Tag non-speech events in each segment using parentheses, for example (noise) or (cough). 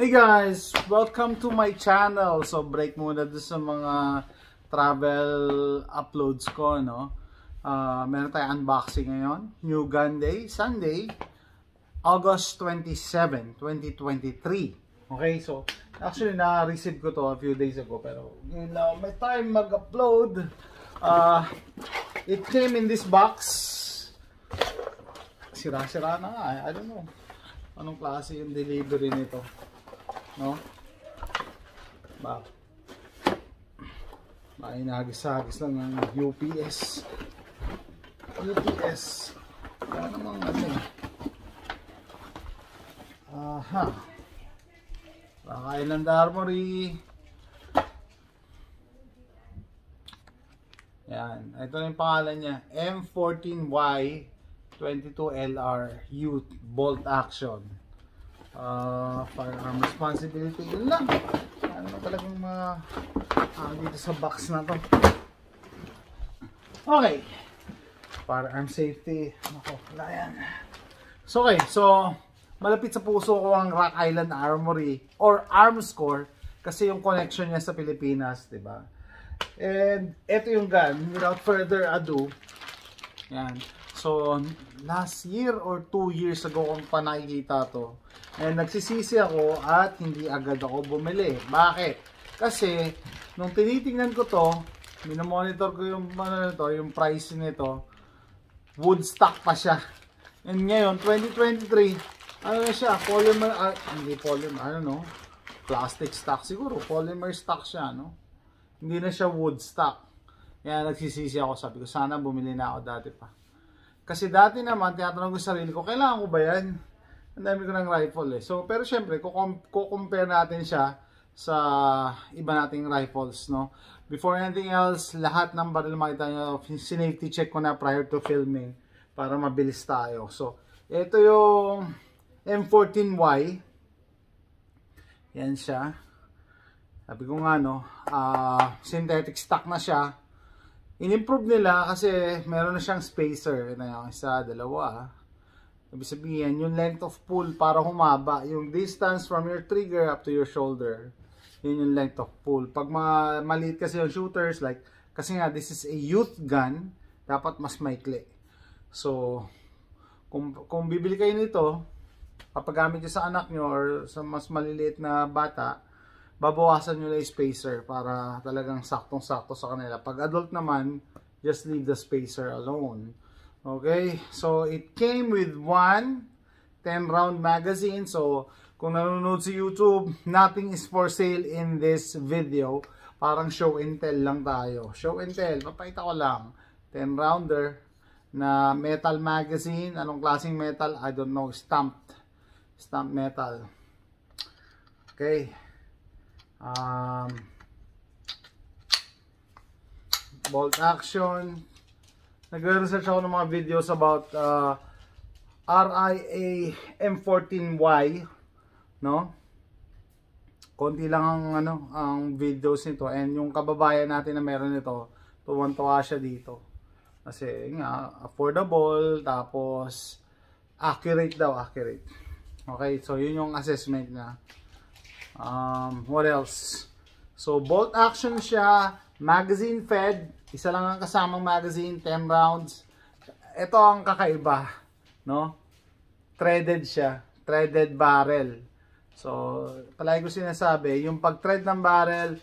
Hey guys! Welcome to my channel. So break muna doon sa mga travel uploads ko. No? Uh, meron tayong unboxing ngayon. New Gun Day, Sunday, August 27, 2023. Okay, so actually na-receive ko to a few days ago. Pero yun na, may time mag-upload. Uh, it came in this box. Sira-sira na nga. Eh. I don't know. Anong klase yung delivery nito? No? Ba. May nagis-hagis lang ng UPS. UPS. Wala namang ano eh. Aha. Baka ilang Armory. Yan. Ito yung pangalan niya. M14Y 22LR Youth Bolt Action uh, ah, firearm responsibility din lang ano na talagang ma uh, ah, dito sa box na to okay firearm safety ako wala yan so okay so malapit sa puso ko ang Rock Island Armory or Arms Corps kasi yung connection niya sa Pilipinas di ba and ito yung gun without further ado yan So, last year or two years ago kung pa nakikita to. And eh, nagsisisi ako at hindi agad ako bumili. Bakit? Kasi, nung tinitingnan ko to, minomonitor ko yung, ano nito, yung price nito, wood stock pa siya. And ngayon, 2023, ano na siya, polymer, uh, hindi polymer, ano no, plastic stock siguro, polymer stock siya, no? Hindi na siya wood stock. Kaya nagsisisi ako, sabi ko, sana bumili na ako dati pa. Kasi dati naman, tinatanong ko sa sarili ko, kailangan ko ba yan? Ang dami ko ng rifle eh. So, pero syempre, kukompare natin siya sa iba nating rifles, no? Before anything else, lahat ng barrel makita nyo, sinafety check ko na prior to filming para mabilis tayo. So, ito yung M14Y. Yan siya. Sabi ko nga, no, uh, synthetic stock na siya. Inimprove nila kasi meron na siyang spacer na yung isa, dalawa. Ibig sabihin, yung length of pull para humaba, yung distance from your trigger up to your shoulder, yun yung length of pull. Pag ma maliit kasi yung shooters, like, kasi nga, this is a youth gun, dapat mas maikli. So, kung, kung bibili kayo nito, papagamit nyo sa anak nyo or sa mas maliliit na bata, babawasan nyo lang spacer para talagang saktong-sakto sa kanila. Pag adult naman, just leave the spacer alone. Okay, so it came with one 10 round magazine. So, kung nanonood si YouTube, nothing is for sale in this video. Parang show and tell lang tayo. Show and tell, papakita ko lang. 10 rounder na metal magazine. Anong klaseng metal? I don't know. Stamped. Stamped metal. Okay um, bolt action nagre-research ako ng mga videos about uh, RIA M14Y no konti lang ang ano ang videos nito and yung kababayan natin na meron nito tuwan-tuwa siya dito kasi nga affordable tapos accurate daw accurate okay so yun yung assessment na Um, what else? So, bolt action siya. Magazine fed. Isa lang ang kasamang magazine. 10 rounds. Ito ang kakaiba. No? Threaded siya. Threaded barrel. So, palagi ko sinasabi, yung pag-thread ng barrel,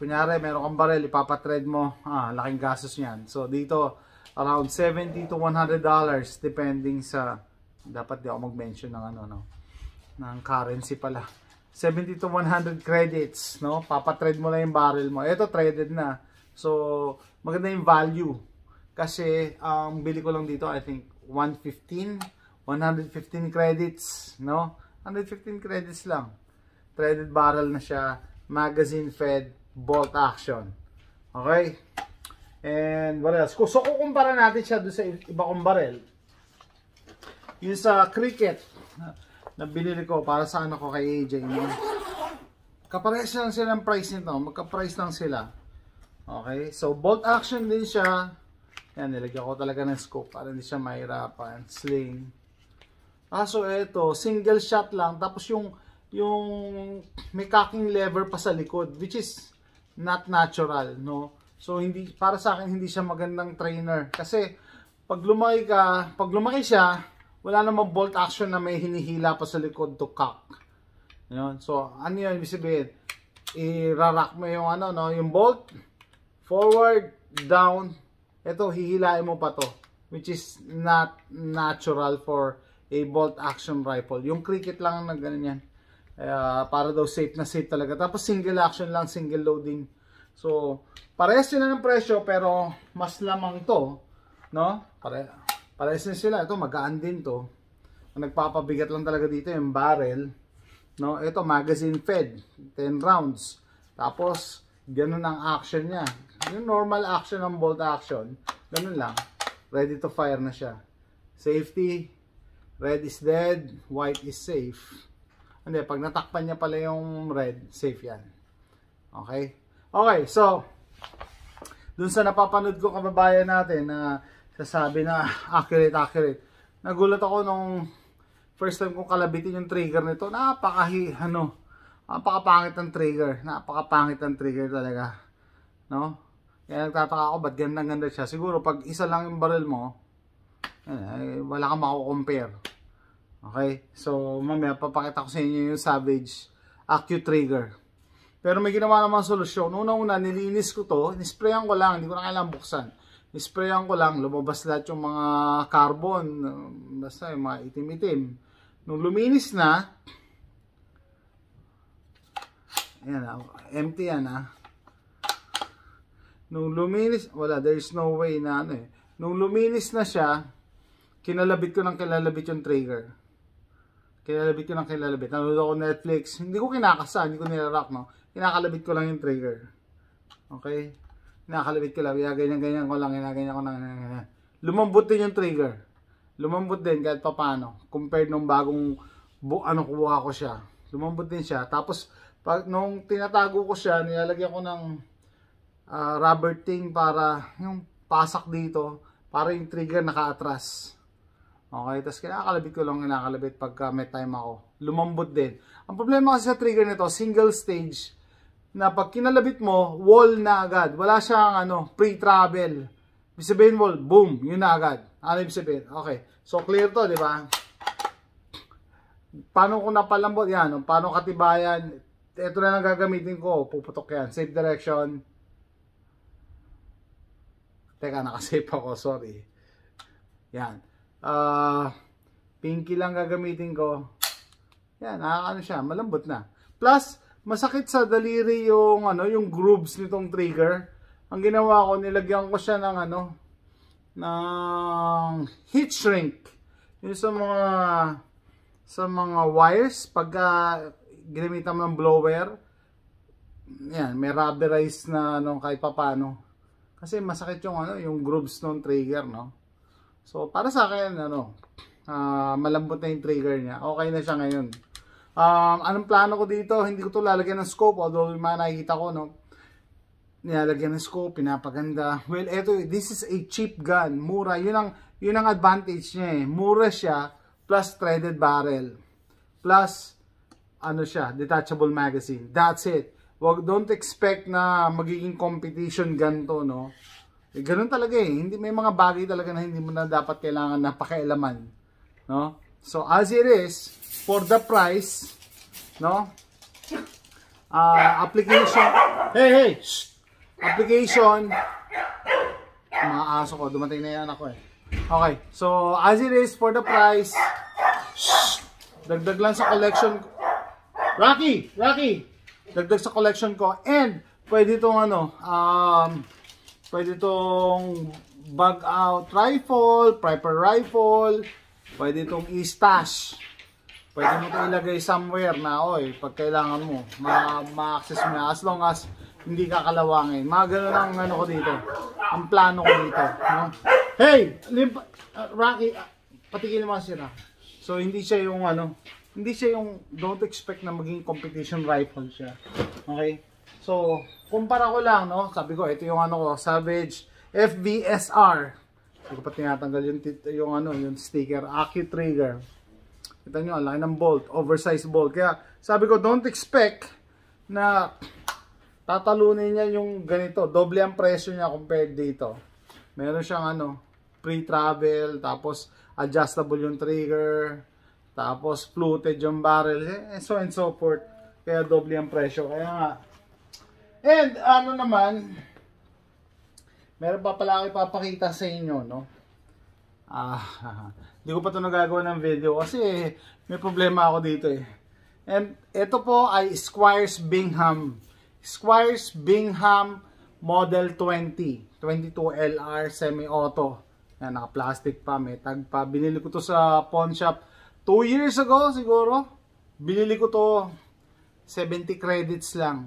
kunyari meron kang barrel, ipapatread mo, ah, laking gastos niyan. So, dito, around 70 to 100 dollars, depending sa, dapat di ako mag-mention ng ano, no, ng currency pala. 70 to 100 credits, no? Papatrade mo na yung barrel mo. Ito traded na. So, maganda yung value. Kasi ang um, bili ko lang dito, I think 115, 115 credits, no? 115 credits lang. Traded barrel na siya, magazine fed, bolt action. Okay? And what else? So, kukumpara natin siya doon sa iba kong barrel. Yung sa cricket, na binili ko para sa anak ko kay AJ no? kapares lang sila ng price nito magka-price lang sila okay so bolt action din siya yan nilagyan ko talaga ng scope para hindi siya mahirapan sling kaso ah, ito single shot lang tapos yung yung may cocking lever pa sa likod which is not natural no so hindi para sa akin hindi siya magandang trainer kasi pag lumaki ka pag lumaki siya wala namang bolt action na may hinihila pa sa likod to cock. Yun. So, ano yun ibig sabihin? Irarak mo yung ano, no? Yung bolt, forward, down, ito, hihilain mo pa to. Which is not natural for a bolt action rifle. Yung cricket lang na ganun yan. Uh, para daw safe na safe talaga. Tapos single action lang, single loading. So, parehas sila ng presyo pero mas lamang to. No? Pare Paresin sila. Ito, magaan din to. Ang nagpapabigat lang talaga dito yung barrel. No, ito, magazine fed. 10 rounds. Tapos, ganun ang action niya. Yung normal action ng bolt action, ganun lang. Ready to fire na siya. Safety, red is dead, white is safe. Hindi, pag natakpan niya pala yung red, safe yan. Okay? Okay, so, dun sa napapanood ko kababayan natin na uh, sasabi na (laughs) accurate accurate nagulat ako nung first time kong kalabitin yung trigger nito napaka ano napakapangit ng trigger napakapangit ng trigger talaga no kaya nagtataka ako ba't ganda ganda siya siguro pag isa lang yung barrel mo eh, wala kang mako-compare okay so mamaya papakita ko sa inyo yung Savage Accu Trigger pero may ginawa naman solusyon. Una-una, nilinis ko to. Nisprayan ko lang. Hindi ko na kailangan buksan isprayan ko lang, lumabas lahat yung mga carbon, um, basta yung mga itim-itim. Nung luminis na, ayan, ah, empty yan ah. Nung luminis, wala, there is no way na ano eh. Nung luminis na siya, kinalabit ko ng kinalabit yung trigger. Kinalabit ko ng kinalabit. Nanood ako Netflix. Hindi ko kinakasa, hindi ko nilalock, no? Kinakalabit ko lang yung trigger. Okay? Nakakalabit ko lang, ganyan-ganyan ko lang, ganyan-ganyan ko lang, ganyan-ganyan. Lumambot din yung trigger. Lumambot din kahit papano. Compared nung bagong, bu ano, kuha ko siya. Lumambot din siya. Tapos, pag, nung tinatago ko siya, nilalagyan ko ng uh, rubber thing para yung pasak dito, para yung trigger nakaatras. Okay, tapos kinakalabit ko lang kinakalabit pagka may time ako. Lumambot din. Ang problema kasi sa trigger nito, single stage na pag kinalabit mo, wall na agad. Wala siyang ano, pre-travel. Ibig wall, boom, yun na agad. Ano ibig sabihin? Okay. So clear to, di ba? Paano ko napalambot? Yan, paano katibayan? Ito na lang gagamitin ko. Puputok yan. Safe direction. Teka, nakasave ako. Sorry. Yan. Uh, pinky lang gagamitin ko. Yan, nakakano siya. Malambot na. Plus, masakit sa daliri yung ano yung grooves nitong trigger ang ginawa ko nilagyan ko siya ng ano ng heat shrink yun sa mga sa mga wires pagka ah, ginamit mo ng blower yan may rubberized na ano kahit papano kasi masakit yung ano yung grooves ng trigger no so para sa akin ano uh, malambot na yung trigger niya okay na siya ngayon Um, anong plano ko dito? Hindi ko to lalagyan ng scope although yung mga nakikita ko no nilalagyan ng scope, pinapaganda. Well, eto, this is a cheap gun. Mura. Yun ang, yun ang advantage niya eh. Mura siya plus threaded barrel. Plus, ano siya, detachable magazine. That's it. Well, don't expect na magiging competition gun to, no? Eh, ganun talaga eh. Hindi, may mga bagay talaga na hindi mo na dapat kailangan na pakialaman. No? So, as it is, for the price, no? Uh, application, hey, hey, shh. application, mga aso ko, dumating na yan ako eh. Okay, so as it is for the price, shh. dagdag lang sa collection, Rocky, Rocky, dagdag sa collection ko, and pwede itong ano, um, pwede itong bug out rifle, proper rifle, pwede itong e-stash pwede mo ito ilagay somewhere na oy, pag kailangan mo, ma-access ma mo as long as hindi ka kalawangin. Mga ganun ang ano ko dito, ang plano ko dito. No? Hey! Limpa, uh, Rocky, uh, patigil naman sila. So hindi siya yung ano, hindi siya yung don't expect na maging competition rifle siya. Okay? So, kumpara ko lang, no? Sabi ko, ito yung ano ko, Savage FVSR. Hindi ko pa tinatanggal yung, yung ano, yung sticker, Trigger Kita nyo, ang ng bolt, oversized bolt. Kaya sabi ko, don't expect na tatalunin niya yung ganito. Doble ang presyo niya compared dito. Meron siyang ano, pre-travel, tapos adjustable yung trigger, tapos fluted yung barrel, and eh, so and so forth. Kaya doble ang presyo. Kaya nga. And ano naman, meron pa pala ako ipapakita sa inyo, no? Ah, hindi (laughs) ko pa ito nagagawa ng video kasi may problema ako dito eh. And ito po ay Squires Bingham. Squires Bingham Model 20. 22LR semi-auto. Yan, naka-plastic pa, may tag pa. Binili ko to sa pawn shop 2 years ago siguro. Binili ko to 70 credits lang.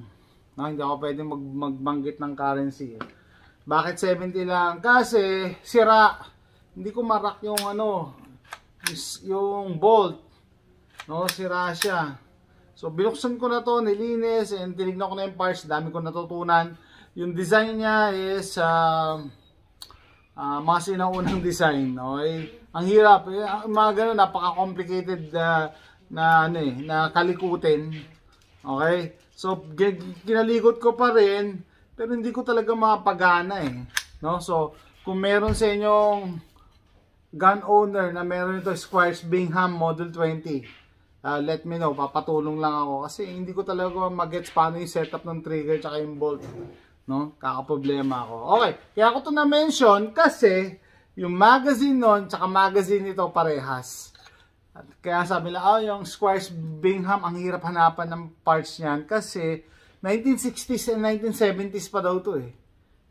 No, hindi ako pwede mag magbanggit ng currency. Bakit 70 lang? Kasi sira hindi ko marak yung ano yung bolt no sira siya so binuksan ko na to nilinis and tinignan ko na yung parts dami ko natutunan yung design niya is uh, uh, mga sinaunang (laughs) design no? okay eh, ang hirap eh, mga ganun napaka complicated uh, ah, na ano eh na kalikutin okay so kinaligot ko pa rin pero hindi ko talaga mapagana eh no so kung meron sa inyong gun owner na meron ito Squires Bingham Model 20 uh, ah, let me know, papatulong lang ako kasi hindi ko talaga magets paano yung setup ng trigger tsaka yung bolt no? kakaproblema ako okay, kaya ako to na-mention kasi yung magazine nun tsaka magazine ito parehas At kaya sabi nila, oh, yung Squires Bingham ang hirap hanapan ng parts niyan kasi 1960s and 1970s pa daw to eh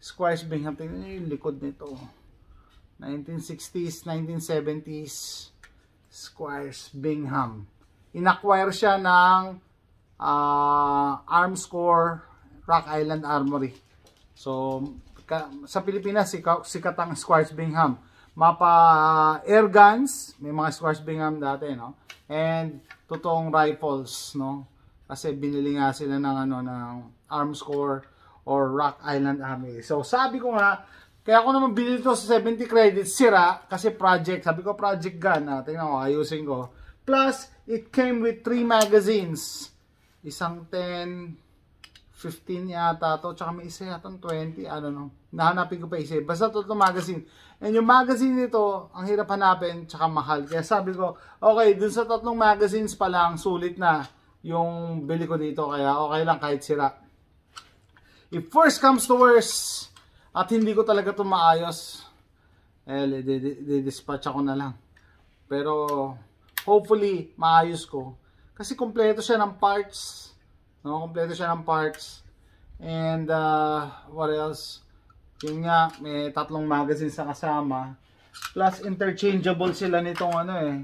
Squires Bingham, tingnan yung likod nito 1960s, 1970s, Squires Bingham. Inacquire siya ng uh, ah, Arms Corps, Rock Island Armory. So, ka, sa Pilipinas, sikat ang Squires Bingham. Mapa uh, air guns, may mga Squires Bingham dati, no? And totoong rifles, no? Kasi binili nga sila ng, ano, ng Arms Corps or Rock Island Armory. So, sabi ko nga, kaya ako naman binili ito sa 70 credits, sira, kasi project. Sabi ko, project gun. Ah, tingnan ko, ayusin ko. Plus, it came with 3 magazines. Isang 10, 15 yata to. Tsaka may isa yata 20, ano no. Nahanapin ko pa isa. Eh. Basta to, to magazine. And yung magazine nito, ang hirap hanapin, tsaka mahal. Kaya sabi ko, okay, dun sa tatlong magazines pa lang, sulit na yung bili ko dito. Kaya okay lang kahit sira. If first comes to worst, at hindi ko talaga ito maayos. Eh, didispatch ako na lang. Pero, hopefully, maayos ko. Kasi kompleto siya ng parts. No? Kompleto siya ng parts. And, uh, what else? Yun nga, may tatlong magazine sa kasama. Plus, interchangeable sila nitong ano eh.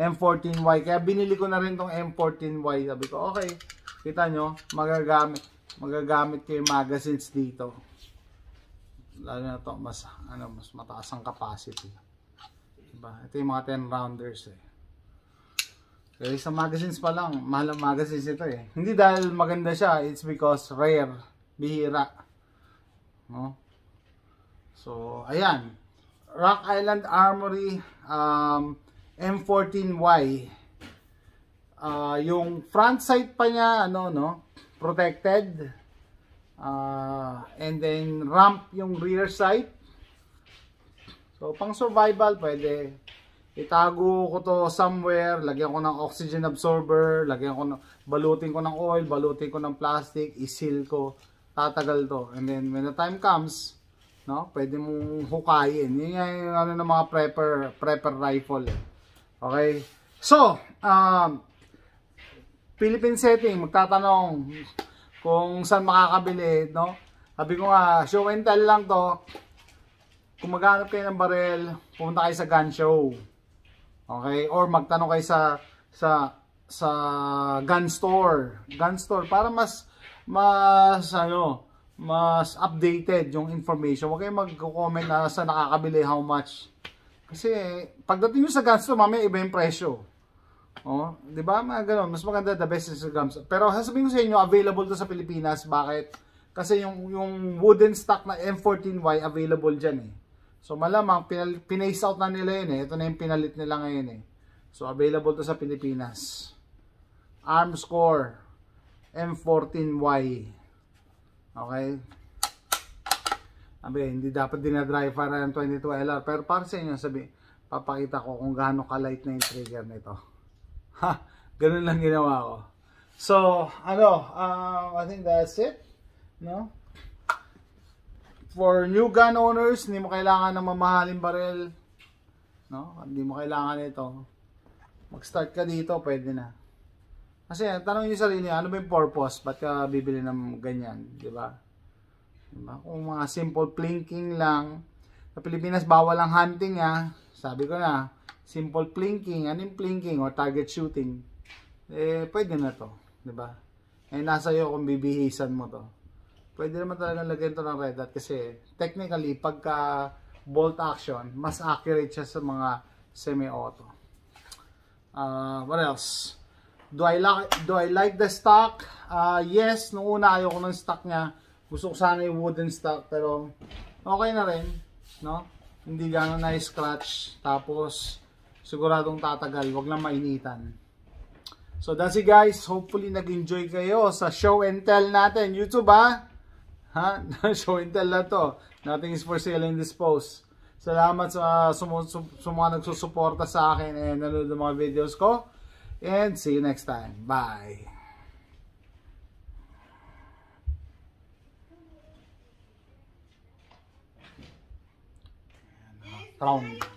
M14Y. Kaya binili ko na rin tong M14Y. Sabi ko, okay. Kita nyo, magagamit, magagamit ko yung magazines dito lalo na to mas ano mas mataas ang capacity diba ito yung mga 10 rounders eh Okay, eh, sa magazines pa lang, mahal ang magazines ito eh. Hindi dahil maganda siya, it's because rare, bihira. No? So, ayan. Rock Island Armory um, M14Y. Uh, yung front sight pa niya, ano, no? Protected uh, and then ramp yung rear side so pang survival pwede itago ko to somewhere lagyan ko ng oxygen absorber lagyan ko ng, balutin ko ng oil balutin ko ng plastic isil ko tatagal to and then when the time comes no pwede mong hukayin yun yung ano ng mga prepper prepper rifle eh. okay so um, Philippine setting magtatanong kung saan makakabili, no? Sabi ko nga, show and tell lang to. Kung maghanap kayo ng barel, pumunta kayo sa gun show. Okay? Or magtanong kayo sa sa sa gun store, gun store para mas mas ano, mas updated yung information. Huwag kayong mag-comment na sa nakakabili how much. Kasi pagdating nyo sa gun store, mamaya iba yung presyo. Oh, 'di ba? Mga ganun, mas maganda the best Instagram. Pero sasabihin ko sa inyo, available to sa Pilipinas. Bakit? Kasi yung yung wooden stock na M14Y available diyan eh. So malamang pinal, pinace out na nila yun eh. Ito na yung pinalit nila ngayon eh. So available to sa Pilipinas. Arm M14Y. Okay? Sabi, hindi dapat dinadry para ang 22LR. Pero para sa inyo, sabi, papakita ko kung gaano ka-light na yung trigger nito. Ha, ganun lang ginawa ko. So, ano, uh, I think that's it. No? For new gun owners, hindi mo kailangan ng mamahaling barrel. No? Hindi mo kailangan ito. Mag-start ka dito, pwede na. Kasi tanong niyo sarili, ano ba yung purpose? Ba't ka bibili ng ganyan? Di ba? Diba? Kung mga simple plinking lang. Sa Pilipinas, bawal ang hunting ha. Ah. Sabi ko na, simple plinking, anim plinking or target shooting, eh pwede na to, 'di ba? Eh nasa iyo kung bibihisan mo to. Pwede naman talaga lagyan to ng red dot kasi technically pagka bolt action, mas accurate siya sa mga semi-auto. Uh, what else? Do I like do I like the stock? Uh, yes, nung una ayoko ng stock niya. Gusto ko sana yung wooden stock pero okay na rin, no? Hindi gano'n na-scratch. Tapos siguradong tatagal. Huwag lang mainitan. So that's it guys. Hopefully nag-enjoy kayo sa show and tell natin. YouTube ha? Ha? (laughs) show and tell na to. Nothing is for sale and dispose. Salamat sa, sa, ah, sa, sa mga nagsusuporta sa akin and nanonood ng mga videos ko. And see you next time. Bye! Ayan, ah. round.